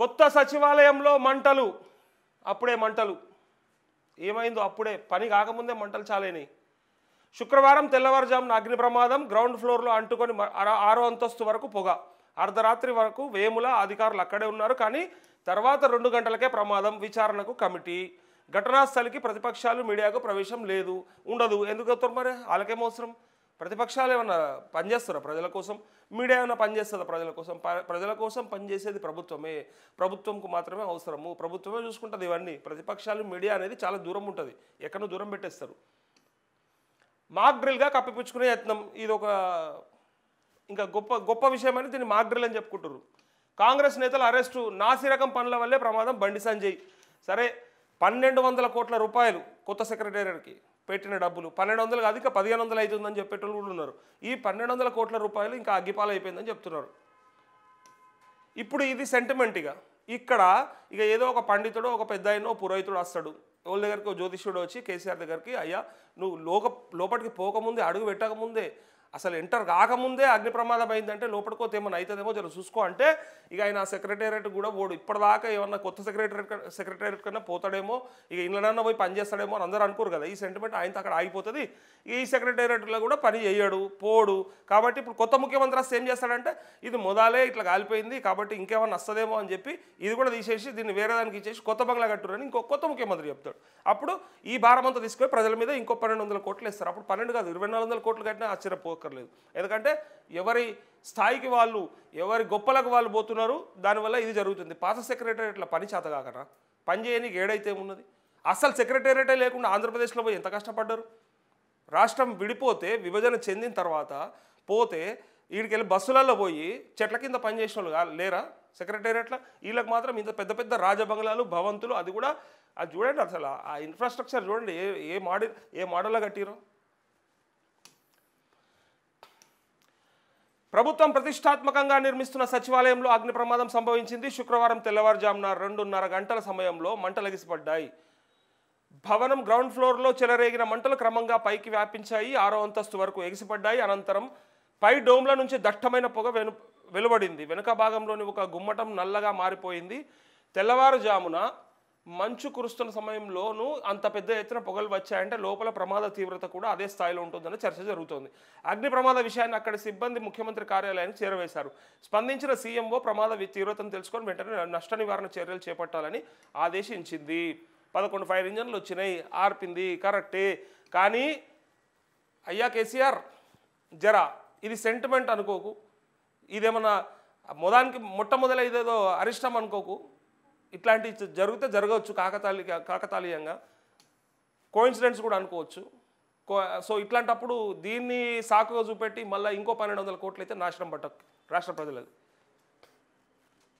కొత్త సచివాలయంలో మంటలు అప్పుడే మంటలు ఏమైందో అప్పుడే పని కాకముందే మంటలు చాలేనాయి శుక్రవారం తెల్లవారుజామున అగ్ని ప్రమాదం గ్రౌండ్ ఫ్లోర్లో అంటుకొని ఆరో అంతస్తు వరకు పొగ అర్ధరాత్రి వరకు వేముల అధికారులు అక్కడే ఉన్నారు కానీ తర్వాత రెండు గంటలకే ప్రమాదం విచారణకు కమిటీ ఘటనాస్థలికి ప్రతిపక్షాలు మీడియాకు ప్రవేశం లేదు ఉండదు ఎందుకు మరి వాళ్ళకేమవసరం ప్రతిపక్షాలు ఏమైనా పనిచేస్తారా ప్రజల కోసం మీడియా ఏమైనా పనిచేస్తుందా ప్రజల కోసం ప్రజల కోసం పనిచేసేది ప్రభుత్వమే ప్రభుత్వంకు మాత్రమే అవసరము ప్రభుత్వమే చూసుకుంటుంది ఇవన్నీ ప్రతిపక్షాలు మీడియా అనేది చాలా దూరం ఉంటుంది ఎక్కడ దూరం పెట్టేస్తారు మాక్ డ్రిల్గా కప్పిపుచ్చుకునే యత్నం ఇది ఒక ఇంకా గొప్ప గొప్ప విషయమని దీన్ని మాక్ డ్రిల్ అని చెప్పుకుంటారు కాంగ్రెస్ నేతల అరెస్టు నాసిరకం పనుల వల్లే ప్రమాదం బండి సంజయ్ సరే పన్నెండు వందల కోట్ల రూపాయలు కొత్త సెక్రటేరియట్కి పెట్టిన డబ్బులు పన్నెండు వందలు అధిక పదిహేను వందలు అవుతుందని చెప్పేటోళ్ళు కూడా ఉన్నారు ఈ పన్నెండు వందల కోట్ల రూపాయలు ఇంకా అగ్గిపాలు అయిపోయిందని చెప్తున్నారు ఇప్పుడు ఇది సెంటిమెంట్ ఇక ఇక్కడ ఇక ఏదో ఒక పండితుడో ఒక పెద్ద అయినో పురోహితుడు వస్తాడు వాళ్ళ దగ్గరికి జ్యోతిష్యుడు వచ్చి కేసీఆర్ దగ్గరికి అయ్యా నువ్వు లోక లోపలికి పోకముందే అడుగు పెట్టకముందే అసలు ఇంటర్ కాకముందే అగ్ని ప్రమాదం అయిందంటే లోపలికో ఏమైనా అవుతుందేమో జర చూసుకో అంటే ఇక ఆయన సెక్రటేరియట్ కూడా పోడు ఇప్పటిదాకా ఏమన్నా కొత్త సెక్రటేరియట్ సెక్రటేరియట్ కన్నా పోతాడేమో ఇక ఇంగ్లాండ్ పోయి పని చేస్తాడేమో అని అందరూ అనుకోరు కదా ఈ సెంటిమెంట్ ఆయన అక్కడ ఆగిపోతుంది ఈ సెక్రటేరియట్లో కూడా పని చేయడు పోడు కాబట్టి ఇప్పుడు కొత్త ముఖ్యమంత్రి వస్తే ఏం చేస్తాడంటే ఇది మొదలే ఇట్లా కాలిపోయింది కాబట్టి ఇంకేమన్నా వస్తుందేమో అని చెప్పి ఇది కూడా తీసేసి దీన్ని వేరే దానికి ఇచ్చేసి కొత్త బంగ్లా కట్టురని ఇంకో కొత్త ముఖ్యమంత్రి చెప్తాడు అప్పుడు ఈ భారం అంతా తీసుకుపోయి ప్రజల మీద ఇంకో పన్నెండు వందల కోట్లు ఇస్తారు అప్పుడు పన్నెండు కాదు ఇరవై నాలుగు వందల కోట్లు కట్టినా ఆశ్చర్యపో తీసుకోక్కర్లేదు ఎందుకంటే ఎవరి స్థాయికి వాళ్ళు ఎవరి గొప్పలకు వాళ్ళు పోతున్నారు దానివల్ల ఇది జరుగుతుంది పాత సెక్రటేరియట్ల పని చేతగాకరా పని చేయడానికి ఏడైతే ఉన్నది అసలు సెక్రటేరియటే లేకుండా ఆంధ్రప్రదేశ్లో పోయి ఎంత కష్టపడ్డారు రాష్ట్రం విడిపోతే విభజన చెందిన తర్వాత పోతే వీడికి వెళ్ళి బస్సులలో పోయి చెట్ల కింద పనిచేసిన వాళ్ళు లేరా సెక్రటేరియట్లో వీళ్ళకి మాత్రం ఇంత పెద్ద పెద్ద రాజబంగ్లాలు భవంతులు అది కూడా అది చూడండి అసలు ఆ ఇన్ఫ్రాస్ట్రక్చర్ చూడండి ఏ ఏ మోడల్ ఏ మోడల్లో కట్టిరో ప్రభుత్వం ప్రతిష్టాత్మకంగా నిర్మిస్తున్న సచివాలయంలో అగ్ని ప్రమాదం సంభవించింది శుక్రవారం తెల్లవారుజామున రెండున్నర గంటల సమయంలో మంటలగిసిపడ్డాయి భవనం గ్రౌండ్ ఫ్లోర్లో చెలరేగిన మంటలు క్రమంగా పైకి వ్యాపించాయి ఆరో అంతస్తు వరకు ఎగిసిపడ్డాయి అనంతరం పై డోమ్ల నుంచి దట్టమైన పొగ వెను వెలువడింది వెనుక భాగంలోని ఒక గుమ్మటం నల్లగా మారిపోయింది తెల్లవారుజామున మంచు కురుస్తున్న సమయంలోనూ అంత పెద్ద ఎత్తున పొగలు వచ్చాయంటే లోపల ప్రమాద తీవ్రత కూడా అదే స్థాయిలో ఉంటుందని చర్చ జరుగుతోంది అగ్ని ప్రమాద విషయాన్ని అక్కడ సిబ్బంది ముఖ్యమంత్రి కార్యాలయానికి చేరవేశారు స్పందించిన సీఎంఓ ప్రమాద తీవ్రతను తెలుసుకొని వెంటనే నష్ట నివారణ చర్యలు చేపట్టాలని ఆదేశించింది పదకొండు ఫైర్ ఇంజన్లు వచ్చినాయి ఆర్పింది కరెక్టే కానీ అయ్యా కేసీఆర్ జరా ఇది సెంటిమెంట్ అనుకోకు ఇదేమన్నా మొదానికి మొట్టమొదలైదేదో అరిష్టం అనుకోకు ఇట్లాంటివి జరిగితే జరగవచ్చు కాకతాళీ కాకతాళీయంగా కోయిన్సిడెంట్స్ కూడా అనుకోవచ్చు సో ఇట్లాంటప్పుడు దీన్ని సాకుగా చూపెట్టి మళ్ళీ ఇంకో పన్నెండు వందల కోట్లు అయితే నాశనం పట్ట రాష్ట్ర ప్రజలది